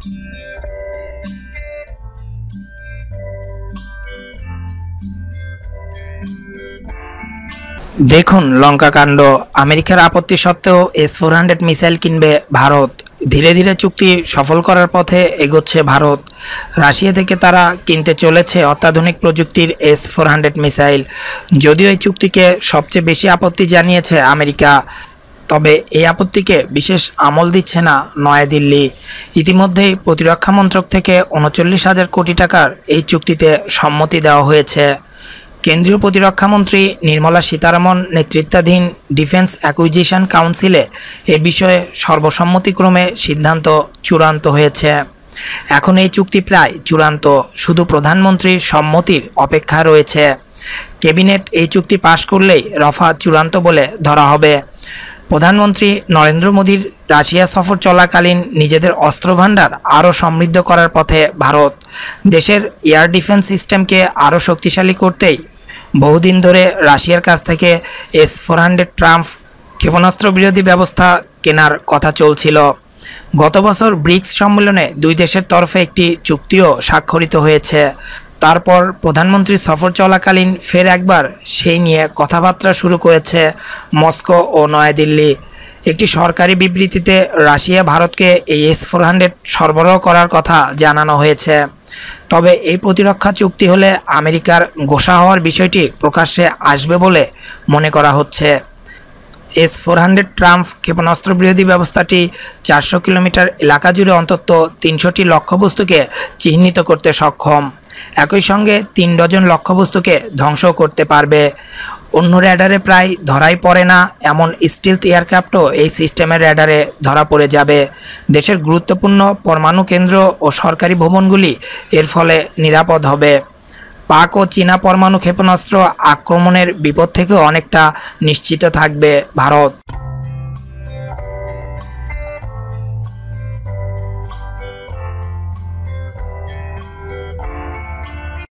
দেখুন লঙ্কাকাণ্ড আমেরিকার আপত্তি সত্ত্বেও এস ফোর হান্ড্রেড মিসাইল কিনবে ভারত ধীরে ধীরে চুক্তি সফল করার পথে এগোচ্ছে ভারত রাশিয়া থেকে তারা কিনতে চলেছে অত্যাধুনিক প্রযুক্তির এস ফোর হান্ড্রেড মিসাইল যদিও এই চুক্তিকে সবচেয়ে বেশি আপত্তি জানিয়েছে আমেরিকা তবে এই আপত্তিকে বিশেষ আমল দিচ্ছে না নয়াদিল্লি ইতিমধ্যেই প্রতিরক্ষা মন্ত্রক থেকে উনচল্লিশ হাজার কোটি টাকার এই চুক্তিতে সম্মতি দেওয়া হয়েছে কেন্দ্রীয় প্রতিরক্ষা মন্ত্রী নির্মলা সীতারামন নেতৃত্বাধীন ডিফেন্স অ্যাকুইজিশন কাউন্সিলে এ বিষয়ে সর্বসম্মতিক্রমে সিদ্ধান্ত চূড়ান্ত হয়েছে এখন এই চুক্তি প্রায় চূড়ান্ত শুধু প্রধানমন্ত্রীর সম্মতির অপেক্ষা রয়েছে ক্যাবিনেট এই চুক্তি পাশ করলেই রফা চূড়ান্ত বলে ধরা হবে প্রধানমন্ত্রী নরেন্দ্র মোদীর রাশিয়া সফর চলাকালীন নিজেদের অস্ত্রভাণ্ডার আরও সমৃদ্ধ করার পথে ভারত দেশের এয়ার ডিফেন্স সিস্টেমকে আরও শক্তিশালী করতেই বহুদিন ধরে রাশিয়ার কাছ থেকে এস ফোর হান্ড্রেড ট্রাম্প ক্ষেপণাস্ত্র বিরোধী ব্যবস্থা কেনার কথা চলছিল গত বছর ব্রিক্স সম্মেলনে দুই দেশের তরফে একটি চুক্তিও স্বাক্ষরিত হয়েছে তারপর প্রধানমন্ত্রী সফর চলাকালীন ফের একবার সেই নিয়ে কথাবার্তা শুরু করেছে মস্কো ও নয়াদিল্লি একটি সরকারি বিবৃতিতে রাশিয়া ভারতকে এই এস ফোর হান্ড্রেড সরবরাহ করার কথা জানানো হয়েছে তবে এই প্রতিরক্ষা চুক্তি হলে আমেরিকার গোসা হওয়ার বিষয়টি প্রকাশ্যে আসবে বলে মনে করা হচ্ছে এস ফোর হান্ড্রেড ট্রাম্প ক্ষেপণাস্ত্র বিরোধী ব্যবস্থাটি চারশো কিলোমিটার এলাকা জুড়ে অন্তত তিনশোটি লক্ষ্যবস্তুকে চিহ্নিত করতে সক্ষম একই সঙ্গে তিন ডজন লক্ষ্যবস্তুকে ধ্বংস করতে পারবে অন্য র্যাডারে প্রায় ধরাই পড়ে না এমন স্টিলথ এয়ারক্রাফ্টও এই সিস্টেমের র্যাডারে ধরা পড়ে যাবে দেশের গুরুত্বপূর্ণ পরমাণু কেন্দ্র ও সরকারি ভবনগুলি এর ফলে নিরাপদ হবে পাক ও চীনা পরমাণু ক্ষেপণাস্ত্র আক্রমণের বিপদ থেকে অনেকটা নিশ্চিত থাকবে ভারত